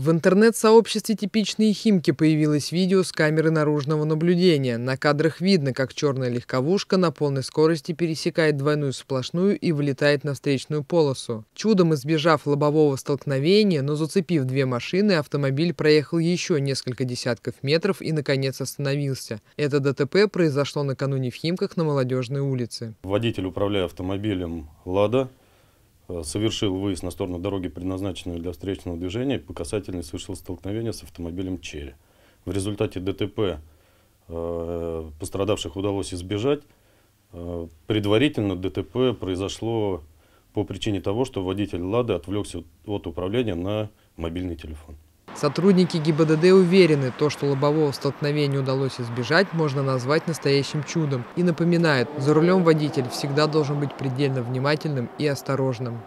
В интернет-сообществе «Типичные Химки» появилось видео с камеры наружного наблюдения. На кадрах видно, как черная легковушка на полной скорости пересекает двойную сплошную и вылетает на встречную полосу. Чудом избежав лобового столкновения, но зацепив две машины, автомобиль проехал еще несколько десятков метров и, наконец, остановился. Это ДТП произошло накануне в Химках на Молодежной улице. Водитель, управляя автомобилем «Лада», Э, совершил выезд на сторону дороги, предназначенную для встречного движения, и по касательной совершил столкновение с автомобилем «Черри». В результате ДТП э, пострадавших удалось избежать. Э, предварительно ДТП произошло по причине того, что водитель «Лады» отвлекся от управления на мобильный телефон. Сотрудники ГИБДД уверены, то, что лобового столкновения удалось избежать, можно назвать настоящим чудом. И напоминают, за рулем водитель всегда должен быть предельно внимательным и осторожным.